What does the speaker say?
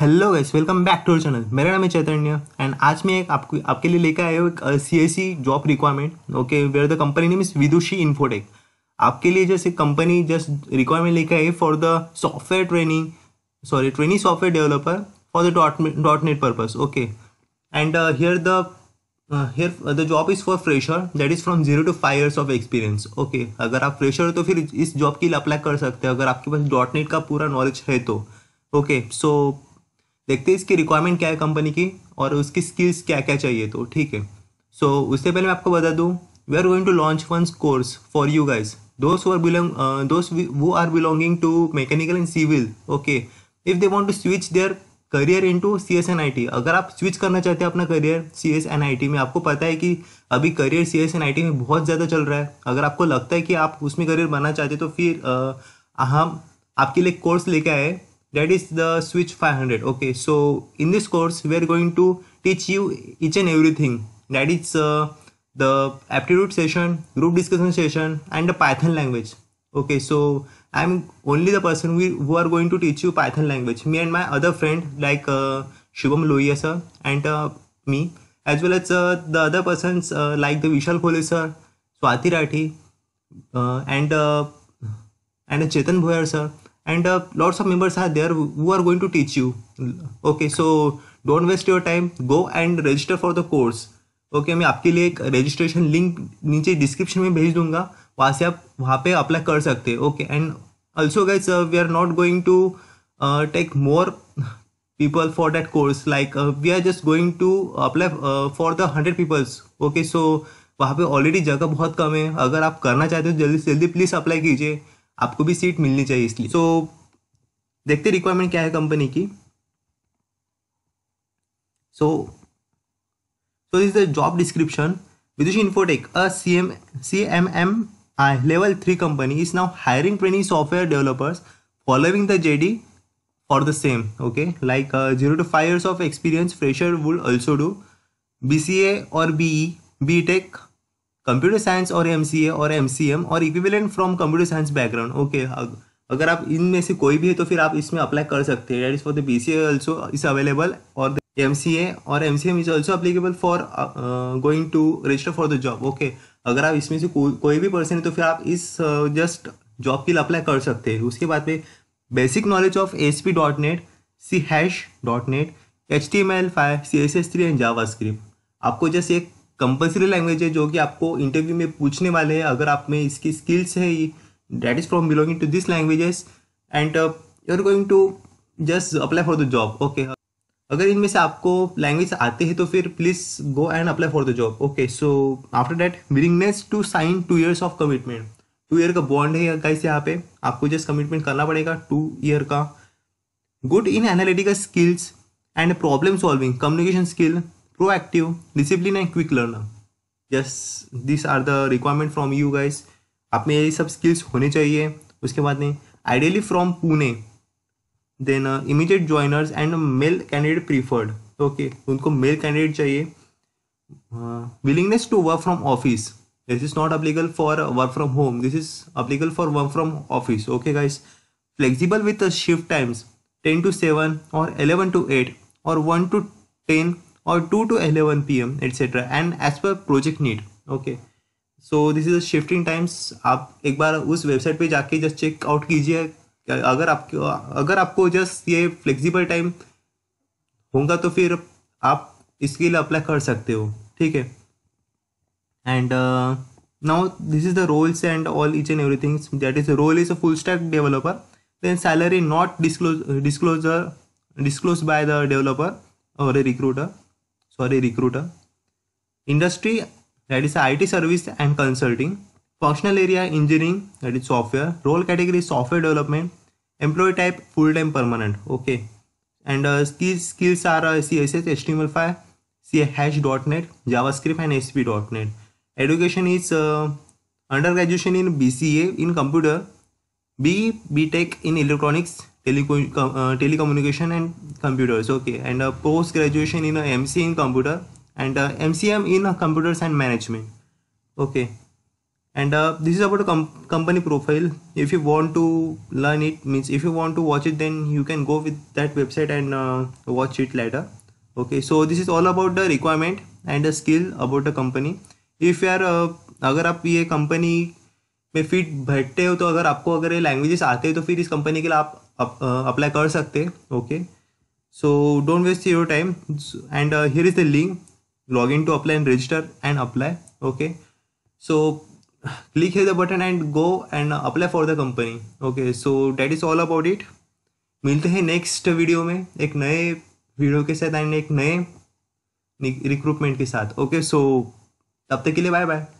hello guys welcome back to channel मेरा नाम है चैतन्य एंड आज मैं एक आपको आपके लिए लेकर आया हूँ एक C S C job requirement okay where the company name is Vidushi infotech आपके लिए जैसे कंपनी जस्ट रिक्वायरमेंट लेकर आई for the software training sorry training software developer for the dot dot net purpose okay and here the here the job is for fresher that is from zero to five years of experience okay अगर आप fresher हो तो फिर इस job के लिए apply कर सकते हैं अगर आपके पास डॉट नेट का पूरा नॉलेज है तो ओके okay, सो so, देखते हैं इसकी रिक्वायरमेंट क्या है कंपनी की और उसकी स्किल्स क्या क्या चाहिए तो ठीक है सो so, उससे पहले मैं आपको बता दूँ we are going to launch one course for you guys दोस्त who are belong uh, those are belonging to mechanical and civil okay if they want to switch switch career into C S N I T अगर आप switch करना चाहते हैं अपना career C S N I T में आपको पता है कि अभी career C S N I T में बहुत ज़्यादा चल रहा है अगर आपको लगता है कि आप उसमें करियर बनना चाहते हैं तो फिर uh, हम आपके लिए कोर्स लेके आए that is the switch 500 okay so in this course we are going to teach you each and everything that is uh, the aptitude session group discussion session and the python language okay so i'm only the person who, who are going to teach you python language me and my other friend like uh, shubham lohiya sir and uh, me as well as uh, the other persons uh, like the vishal khole sir swati rathi uh, and uh, and chetan bhoyar sir and uh, lots of members are there who are going to teach you okay so don't waste your time go and register for the course okay okay, मैं आपके लिए एक registration link नीचे description में भेज दूंगा वहां से आप वहाँ पे अप्लाई कर सकते हैं okay and also guys we are not going to take more people for that course like we are just going to apply for the hundred peoples okay so वहाँ पे ऑलरेडी जगह बहुत कम है अगर आप करना चाहते हो तो जल्दी से जल्दी प्लीज अप्लाई कीजिए आपको भी सीट मिलनी चाहिए इसलिए सो देखते रिक्वायरमेंट क्या है कंपनी की so so is the job description Vidush infotech A C M C M M I level three company is now hiring training software developers following the J D for the same okay like zero to five years of experience fresher would also do B C A और B E B tech computer science और M और M और equivalent from computer science background okay अगर आप इनमें से कोई भी है तो फिर आप इसमें अप्लाई कर सकते हैं is for the B C also is available और एम सी ए और M C M is also applicable for going to register for the job okay अगर आप इसमें से को, कोई भी पर्सन है तो फिर आप इस जस्ट जॉब के लिए अप्लाई कर सकते हैं उसके बाद में basic knowledge of S P dot net C hash dot net H T M L five C S S three and JavaScript आपको जस्ट एक कंपल्सरी लैंग्वेज है जो कि आपको इंटरव्यू में पूछने वाले हैं अगर आप में इसकी स्किल्स है that is from belonging to this languages and you are going to just apply for the job okay अगर इनमें से आपको लैंग्वेज आते हैं तो फिर please go and apply for the job okay so after that willingness to sign two years of commitment two year का bond है गाइस यहाँ पे आपको जस्ट कमिटमेंट करना पड़ेगा टू ईयर का good in analytical skills and problem solving communication skill proactive discipline and quick learner yes this are the requirement from you guys आप में ये सब स्किल्स होने चाहिए उसके बाद में ideally from Pune then immediate joiners and male candidate preferred okay उनको मेल कैंडिडेट चाहिए willingness to work from office this is not applicable for work from home this is applicable for work from office okay guys flexible with shift times ten to seven और eleven to eight और one to ten or 2 to 11 pm etc and as per project need okay so this is shifting times आप एक बार उस website पे जाके just check out कीजिए अगर आपको अगर आपको जस्ट ये फ्लेक्सिबल टाइम होगा तो फिर आप इसके लिए अप्लाई कर सकते हो ठीक है and now this is the roles and all each and every things that is role is a full stack developer then salary not disclose disclosure disclose by the developer और a recruiter sorry recruiter industry that is I T service and consulting functional area engineering that is software role category software development employ type full time permanent okay and skills are C S S H T L five C H dot net JavaScript and S P dot net education is under graduation in B C A in computer B B tech in electronics telecommunication and computers okay and post graduation in M C in computer and M C M in computers and management okay and this is about company profile if you want to learn it means if you want to watch it then you can go with that website and watch it later okay so this is all about the requirement and the skill about the company if you are अगर आप ये company में fit बैठते हो तो अगर आपको अगर ये लैंग्वेजेस आते हैं तो फिर इस कंपनी के लिए आप अप्लाई कर सकते okay so don't waste your time and here is the link log in to apply and register and apply okay so click here the button and go and apply for the company okay so that is all about it मिलते हैं next video में एक नए video के साथ and एक नए recruitment के साथ ओके सो तब तक के लिए बाय बाय